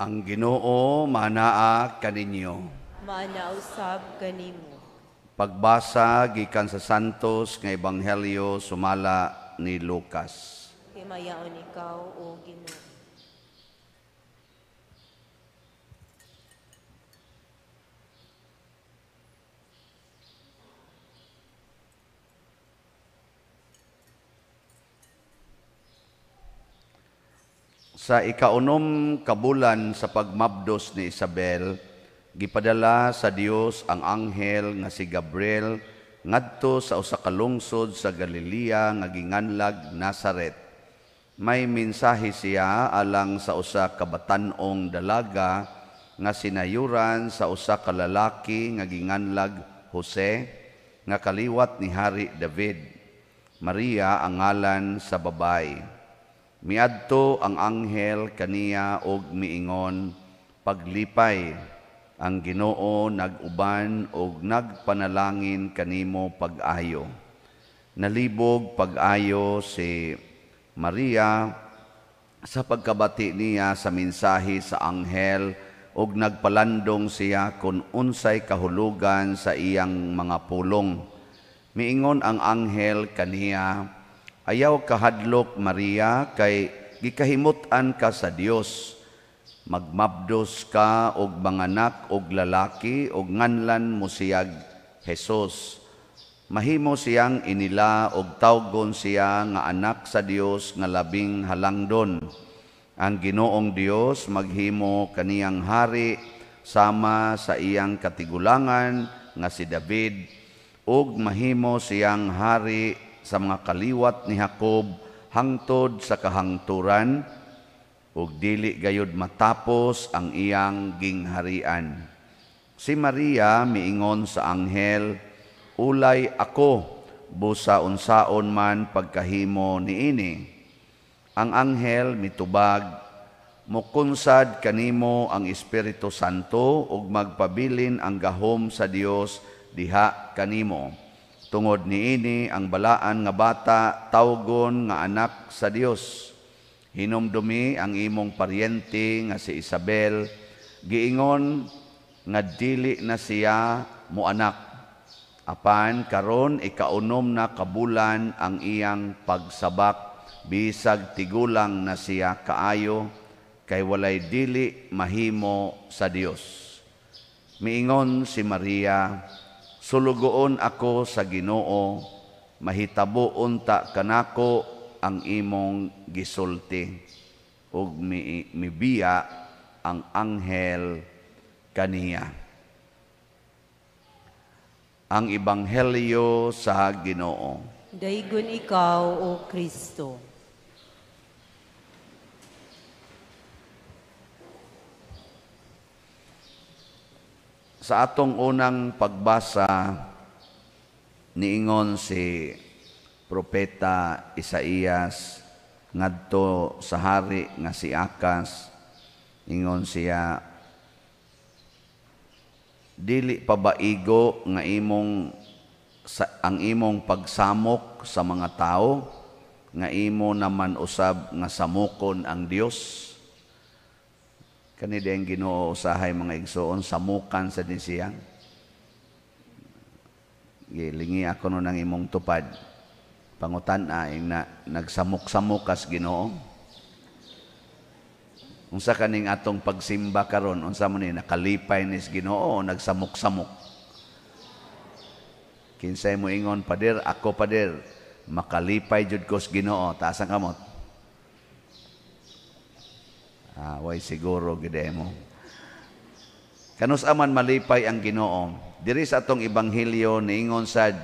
Ang Ginoo manaa kaninyo. Manausab kanimo. Pagbasa gikan sa Santos nga Ebanghelyo sumala ni Lucas. Himayaon ikaw o Ginoo. Sa ikaunom kabulan sa pagmabdos ni Isabel, gipadala sa Dios ang anghel nga si Gabriel ngadto sa usa ka lungsod sa Galilea nga ginganlag Nazareth. May mensahe siya alang sa usa ka batan-ong dalaga nga sinayuran sa usa ka lalaki nga ginganlag Jose nga kaliwat ni Hari David. Maria ang ngalan sa babay. Miadto ang anghel kaniya og miingon, paglipay ang Ginoo naguban og nagpanalangin kanimo pag-ayo. Nalibog pag-ayo si Maria sa pagkabati niya sa mensahe sa anghel ug nagpalandong siya kun unsay kahulugan sa iyang mga pulong. Miingon ang anghel kaniya, Ayaw kahadlok Maria kay gikahimutan ka sa Dios. Magmabdos ka og manganak og lalaki og nganlan mo siyag Hesus. Mahimo siyang inila og tawgon siya nga anak sa Dios nga labing halangdon. Ang Ginoong Dios maghimo kaniyang hari sama sa iyang katigulangan nga si David ug mahimo siyang hari sa mga kaliwat ni Jacob hangtod sa kahangturan ug dili gayud matapos ang iyang gingharian. Si Maria miingon sa anghel, "Ulay ako busa unsaon man pagkahimo niini." Ang anghel mitubag, "Mukunsad kanimo ang Espiritu Santo ug magpabilin ang gahom sa Dios diha kanimo." Tungod niini ang balaan nga bata tawgon nga anak sa Dios. Hinumdumi ang imong paryente nga si Isabel giingon nga dili na siya mo anak. Apan karon ikaunom na kabulan ang iyang pagsabak bisag tigulang na siya kaayo kay walay dili mahimo sa Dios. Miingon si Maria, Sulugoon ako sa Ginoo, mahitabo unta kanako ang imong gisulti ug mibiya ang anghel kaniya. Ang ebanghelyo sa Ginoo. Daygon ikaw o Kristo. Sa atong unang pagbasa, niingon si Propeta Isaías ngadto sa hari nga si Akas, ingon siya, dili pabaigo nga imong sa, ang imong pagsamok sa mga tao nga imo naman usab nga samukon ang Dios Kani din ginoo usahay mga igsoon samukan sa disiyang. Gilingi ako no nang imong tupad. Pangutan a ing na, nagsamok-samukas Ginoo. Unsa kaning atong pagsimba karon unsa man ni nakalipay ni Ginoo nagsamok-samok. Kinsay mo ingon pader ako pader makalipay jud ko sa Ginoo taas ang kamot. Away ah, siguro gide Kanus aman malipay ang Ginoo. Diri sa atong ebanghelyo niingon sad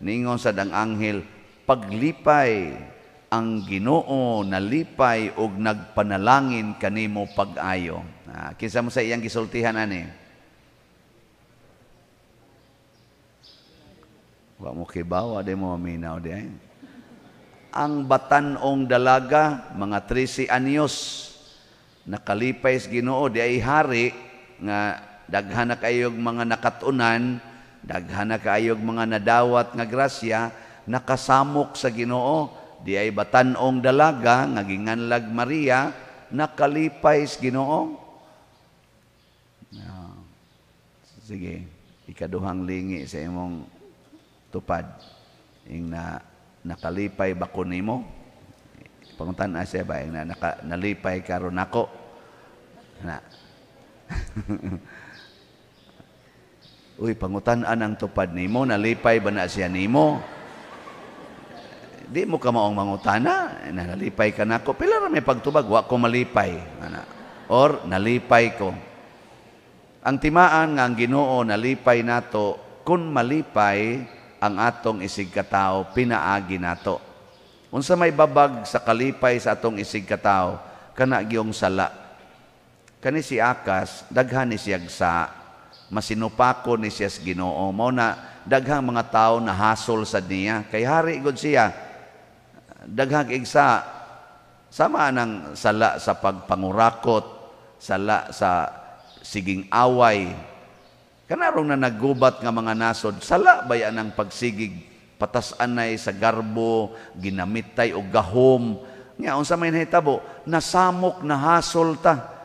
niingon sad ang anghel paglipay ang Ginoo nalipay og nagpanalangin kanimo pag-ayo. Ah, kinsa mo sa iyang gisultihan ani? Wa mo kibawa di mo maminaw di ay. Ang batanong dalaga mga 13 anyos nakalipay sa Ginoo di ay hari nga daghan na kayog mga nakatunan daghan na kayog mga nadawat nga grasya nakasamok sa Ginoo di ay batanong dalaga nga ginganlag Maria nakalipay sa Ginoo ah, sige ikaduhang lingi sa imong tupad ing na nakalipay ba ko nimo pangutan na siya ba na naka, nalipay karon ako na. Uy, pangutanan ang tupad nimo, nalipay ba na siya nimo? Di mo ka maong mangutana, nalipay ka na ko. Pila may pagtubag, wa ko malipay. Ana. Or, nalipay ko. Ang timaan nga ang ginoo, nalipay nato, kung malipay ang atong isig katao, pinaagi nato. Unsa may babag sa kalipay sa atong isig katao, kana giyong sala Kani si Akas, daghan ni siya sa masinupako ni siya sa ginoo. Mao na daghang mga tao na hasol sa niya. Kay hari gud siya, daghang igsa, sama nang sala sa pagpangurakot, sala sa siging away. Kanarong na nagubat nga mga nasod, sala bayan ang pagsigig patasan patasanay sa garbo, ginamitay og gahom. Nga, unsa may nahitabo, nasamok na hasol ta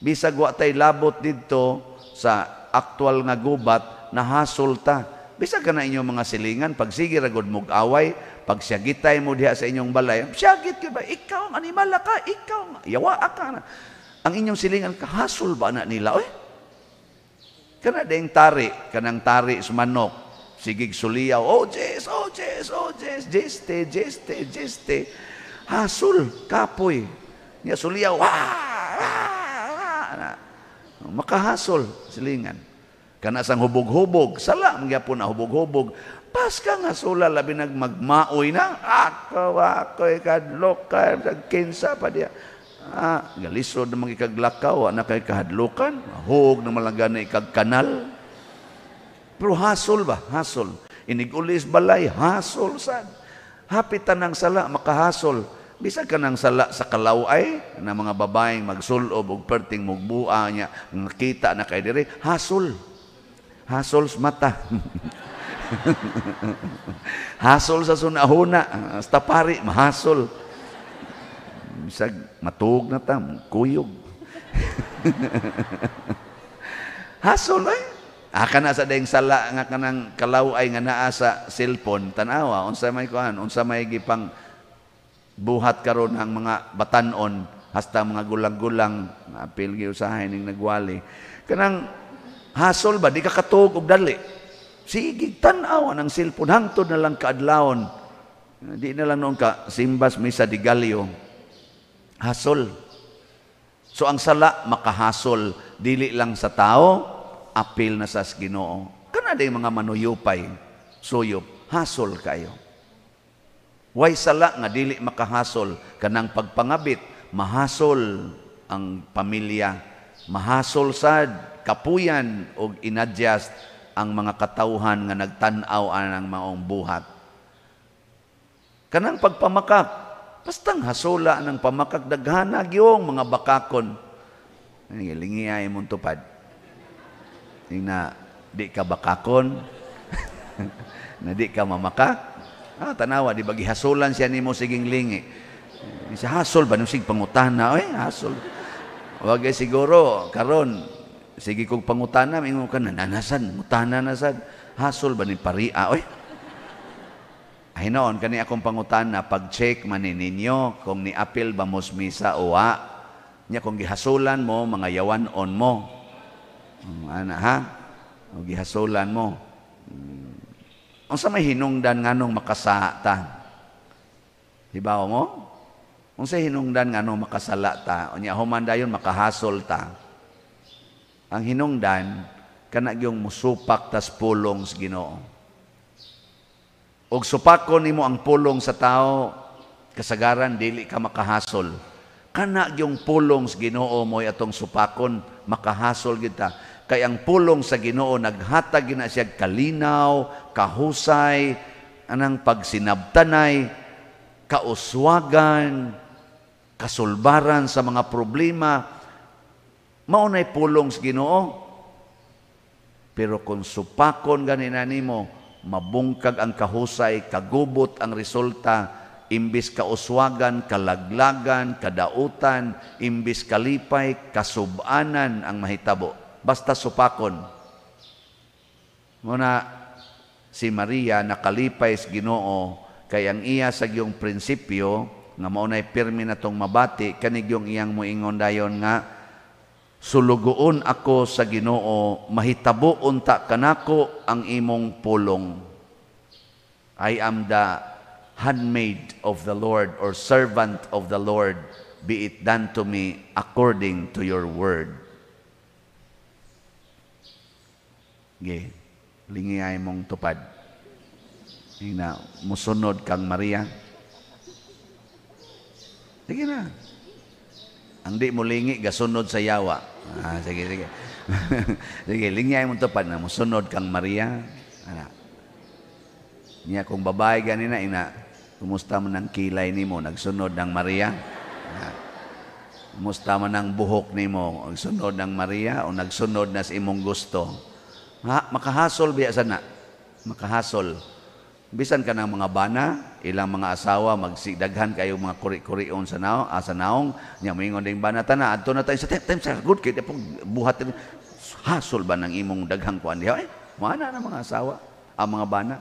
Bisag wa tay labot didto sa aktual nga gubat na hasol ta. Bisag ka na inyong mga silingan, pag sige ragod mo away, pag siyagitay mo diha sa inyong balay, siyagit ka ba? Ikaw ang animal ka, ikaw ang yawa ka na. Ang inyong silingan, ka kahasol ba na nila? oy Kana ding tari, kanang tari sa manok, sigig suliyaw, oh Jesus, oh Jesus, oh Jesus, jeste, jeste, jeste. Hasol, kapoy. Niya suliyaw, ah, ah, Makahasol silingan. Kana sang hubog-hubog, sala magyapon na hubog-hubog. Paska nga sula labi nag magmaoy na, ako ako ikadlok ka kinsa pa dia. Ah, galisod na mga ikaglakaw, na kay kahadlokan, hog na malaga na ikagkanal. Pero hasol ba? Hasol. Inigulis balay, hasol sad. Hapitan ng sala, makahasol. Bisa ka nang sala sa kalaway na mga babaeng magsulob og perting mugbua niya, nakita na kay dire, hasol. Hasol mata. hasol sa sunahuna, hasta pari, mahasol. Bisag matug na tam, kuyog. hasol ay. Eh? Aka na sa daing sala nga kanang kalaway nga naa sa cellphone tanawa unsa may kuan unsa may gipang buhat karon ang mga batanon hasta mga gulang-gulang apil gi giusahay ning nagwali kanang hasol ba di ka katog og dali sige tan-aw ang cellphone hangtod na lang kaadlawon di na lang noon ka simbas misa di galio hasol so ang sala makahasol dili lang sa tao apil na sa Ginoo kanang day mga manuyupay suyop hasol kayo Way sala nga dili makahasol kanang pagpangabit, mahasol ang pamilya, mahasol sad kapuyan og inadjust ang mga katawhan nga nagtan-aw anang maong buhat. Kanang pagpamakak, pastang hasola ng pamakak daghana gyong mga bakakon. Lingi ay mong tupad. Tingna, di ka bakakon, na di ka mamakak, Ah, tanawa, di ba gihasulan siya nimo siging lingi. Eh, si hasol ba nung pangutana? Oy, hasol. Wag eh, siguro karon sige kog pangutana mo ka nananasan, mutana na sad. Hasol ba ni paria? Oy. Ay noon kani akong pangutana pag-check man ninyo kung ni apil ba mosmisa o wa. Nya kung gihasulan mo mga yawan on mo. Um, ana ha? O gihasulan mo. Um, ang may hinungdan nganong makasata? Hibaw mo? Ang sa hinungdan nganong makasala ta, unya human dayon makahasol ta. Ang hinungdan kana gyung musupak tas pulong sa Ginoo. Og supakon nimo ang pulong sa tao, kasagaran dili ka makahasol. Kana gyung pulong sa Ginoo moy atong supakon makahasol kita. Kay ang pulong sa Ginoo naghatag na siya kalinaw, kahusay, anang pagsinabtanay, kauswagan, kasulbaran sa mga problema. Maunay pulong sa Ginoo. Pero kung supakon ganina nimo, mabungkag ang kahusay, kagubot ang resulta, imbis kauswagan, kalaglagan, kadautan, imbis kalipay, kasubanan ang mahitabo basta supakon. Muna, si Maria nakalipay sa ginoo, kay ang iya sa iyong prinsipyo, nga maunay pirmi na tong mabati, kanig yung iyang muingon dayon nga, sulugoon ako sa ginoo, mahitabo unta kanako ang imong pulong. I am the handmaid of the Lord or servant of the Lord, be it done to me according to your word. Ge, lingiyay mong tupad. Hina, musunod kang Maria. Sige na. Ang di mo lingi, gasunod sa yawa. Ah, sige, sige. sige, lingiyay mong tupad na, musunod kang Maria. Anak. Niya kung babae ganina, ina, kumusta man ang kilay nimo, nagsunod ng Maria? Kumusta man ang buhok nimo, nagsunod ng Maria o nagsunod na si imong gusto? Ha, makahasol biya sana. Makahasol. Bisan ka ng mga bana, ilang mga asawa, magsidaghan kayo mga kuri-kurion ah, sa naong, asa naong, niya mingon ding bana tana, adto na tayo sa time, time sir, good kid, pag buhat, hasol ba ng imong daghang kuan diha? Eh, mana na mga asawa, ang ah, mga bana.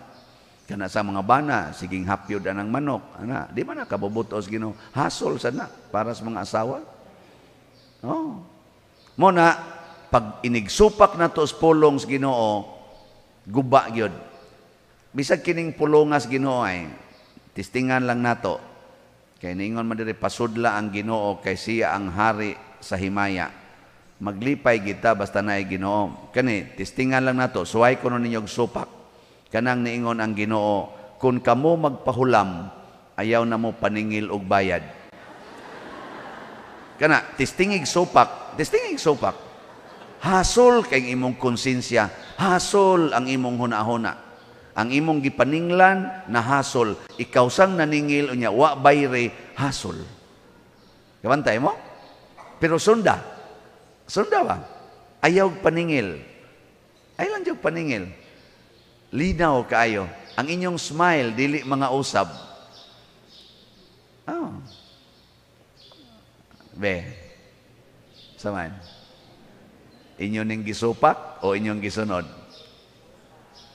Kana sa mga bana, siging hapyod anang manok, ana, di ba na kabubutos gino, hasol sana para sa mga asawa? Oh. Mo na, pag inigsupak na to pulong sa Ginoo, guba gyud. Bisag kining pulongas Ginoo ay tistingan lang nato. Kay niingon man diri pasudla ang Ginoo kay siya ang hari sa himaya. Maglipay kita basta naay Ginoo. Kani tistingan lang nato, suway kuno ninyog supak. Kanang niingon ang Ginoo, kun kamo magpahulam, ayaw na mo paningil og bayad. Kana tistingig supak, tistingig supak Hasol kay imong konsensya, hasol ang imong hunahuna. Ang imong gipaninglan na hasol, ikaw sang naningil unya wa bayre hasol. Kabantay mo? Pero sunda. Sunda ba? Ayaw paningil. Ayaw lang jud paningil. Linaw kaayo. Ang inyong smile dili mga usab. Oh. Be. Samahan. Inyo ning gisupak o inyong gisunod?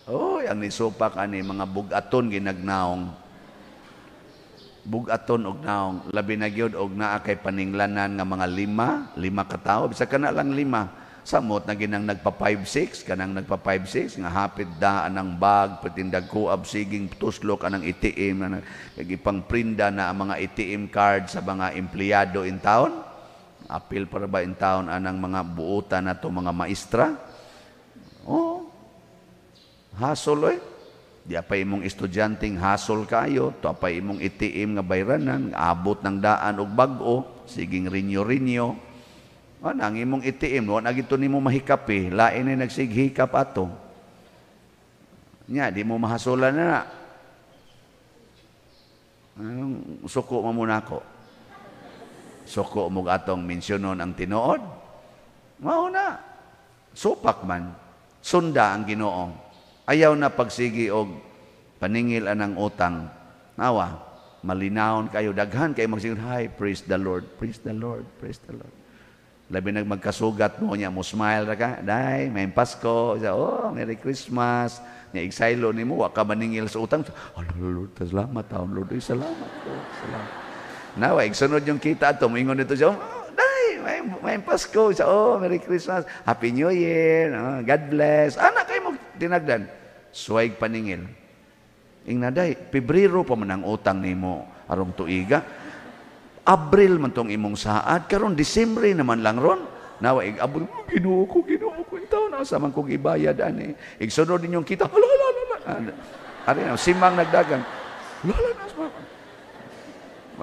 Oy, ang nisupak ani mga bugaton ginagnaong. Bugaton og naong, labi na gyud og naa kay paninglanan nga mga lima, lima ka tawo bisag kana lang lima. Samot na ginang nagpa 5-6, kanang nagpa 5-6, nga hapit daan ang bag, patindag kuab, siging tuslok anang itiim, na, kagipang prinda na ang mga itiim card sa mga empleyado in town Apil para ba in town anang mga buutan na to mga maestra? Oo. Oh, hasol eh. Di apay imong estudyanteng hasol kayo, to apay imong itiim nga bayranan, abot ng daan og bago, siging rinyo-rinyo. Anang imong itiim, wala gito nimo mahikapi, eh. lain ay nagsighikap ato. Nya, di mo mahasolan na na. Anong suko mo muna ako? Soko umog atong mensyonon ang tinuod. Mao na. Supak man. Sunda ang Ginoo. Ayaw na pagsigi og paningil anang utang. Nawa, malinaon kayo. Daghan kayo magsigil, Hi, praise the Lord, praise the Lord, praise the Lord. Labi nag magkasugat mo niya, mo smile ra ka, Day, may Pasko, siya, oh, Merry Christmas. Nga exile ni mo, waka maningil sa utang. Oh, Lord, salamat, Lord, salamat, Lord, salamat. Naway, sunod yung kita at tumingon nito siya, oh, day, may, may Pasko. Siya, oh, Merry Christmas, Happy New Year, oh, God bless. Anak kayo mo tinagdan. Suwaig paningil. Ingnaday, Pebrero pa man ang utang ni mo, arong tuiga. Abril man tong imong saad, karon Disembre naman lang ron. Nawa, igabol oh, mo, ginuo ko, ginuo ko, ito, nasa man kong ibayad, ane. Igsunod ninyong kita, ala, ala, ala, ala. Ari na, simang nagdagan. Lala, nasa man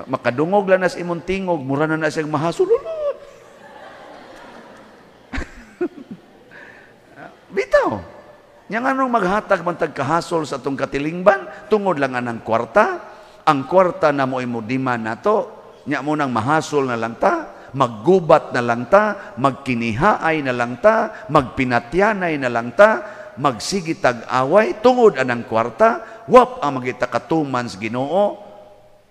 makadungog lang nas imong tingog, mura na na siyang mahasululod. Bitaw. Yang anong maghatag man tagkahasol sa atong katilingban, tungod lang anang kwarta, ang kwarta na mo imudima to, nya mo nang mahasol na lang ta, maggubat na lang ta, magkinihaay na lang ta, magpinatyanay na lang ta, magsigitag away tungod anang kwarta, wap ang magita katumans Ginoo,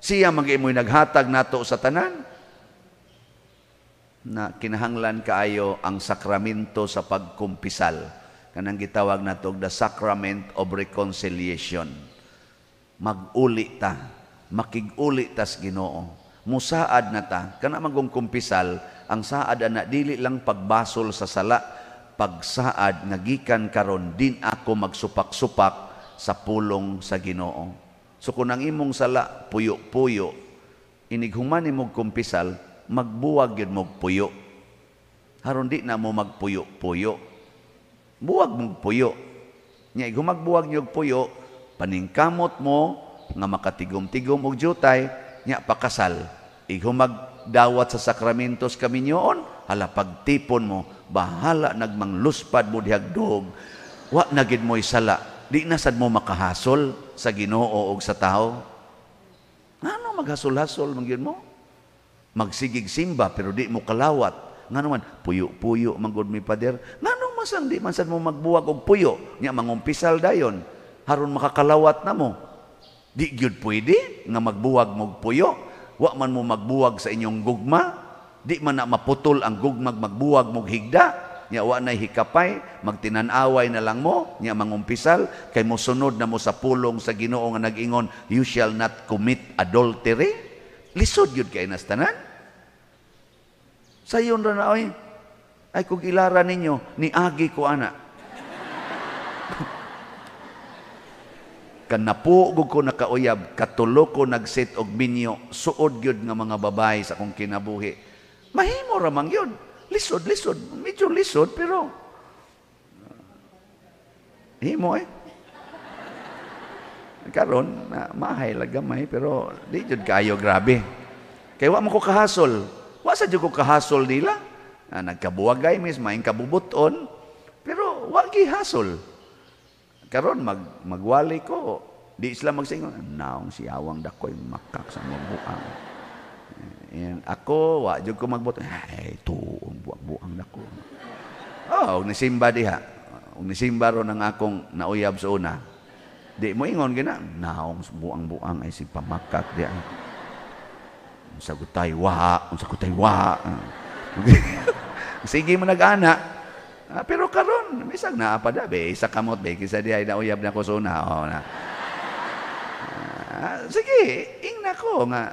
siya mag-imoy naghatag nato sa tanan na kinahanglan kaayo ang sakramento sa pagkumpisal kanang gitawag nato og the sacrament of reconciliation maguli ta makiguli ta sa Ginoo musaad na ta kana magong kumpisal ang saad ana dili lang pagbasol sa sala pagsaad nga gikan karon din ako magsupak-supak sa pulong sa Ginoo So kung ang imong sala puyo-puyo, inighuman ni mong kumpisal, magbuwag yun mong puyo. Haron di na mo magpuyo-puyo. Buwag mong puyo. Nya igumagbuwag niyo puyo, paningkamot mo nga makatigom-tigom og jutay, nya pakasal. Igumagdawat sa sakramentos kami niyoon, hala pagtipon mo, bahala nagmangluspad mo dihagdog. Wa na gid mo'y sala, di na sad mo makahasol sa Ginoo o sa tao? Ano maghasol-hasol man mo? Magsigig simba pero di mo kalawat. Ngano man puyo-puyo manggod mi pader. Nga naman, masan di man mo magbuwag og puyo. Nya mangumpisal dayon. Haron makakalawat na mo. Di gyud pwede nga magbuwag mog puyo. Wa man mo magbuwag sa inyong gugma. Di man na maputol ang gugmag magbuwag mog higda Nya wa nay hikapay, magtinanaway na lang mo, nya mangumpisal kay mosunod na mo sa pulong sa Ginoo nga nag-ingon, you shall not commit adultery. Lisod yun kay nastanan. Sayon ra na oy. Ay kung ilara ninyo, ni agi ko ana. kanapugog ko nakauyab, katulo ko nagsit og minyo, suod gyud nga mga babae sa akong kinabuhi. Mahimo ramang yun. Lisod, lisod. Medyo lisod, pero... Himo eh, eh. Karon, na, mahay lang gamay, pero di jud kayo, grabe. Kaya wa mo ko kahasol. Wa sa jud ko kahasol nila. Na, ah, nagkabuwagay mis, maing kabubuton. Pero wa gihasol. Karon mag magwali ko, di sila magsingon. Naong siyawang dakoy makak sa mga And ako, wa jud ko magbuot. Ay, ah, eh, tuong buang-buang nako. Oh, ni simba diha. Ug ni simba nang akong nauyab sa una. Di mo ingon gina, naong buang-buang ay si pamakat diha. Ah. Unsa gutay wa, unsa gutay wa. Sige mo nag-ana. Ah, pero karon, misag na pa da be, isa kamot be, kisa di ay nauyab na ko sa una. Oh, na. Ah, sige, ingna ko nga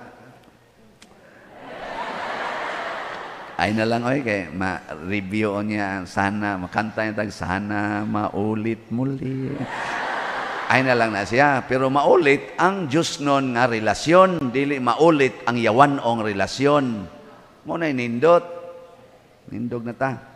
Ay na lang, oy, kay ma-review niya, sana, makanta niya tag, sana maulit muli. Ay na lang na siya. Pero maulit ang Diyos non nga relasyon. Dili maulit ang yawanong relasyon. mo na nindot. Nindog na ta.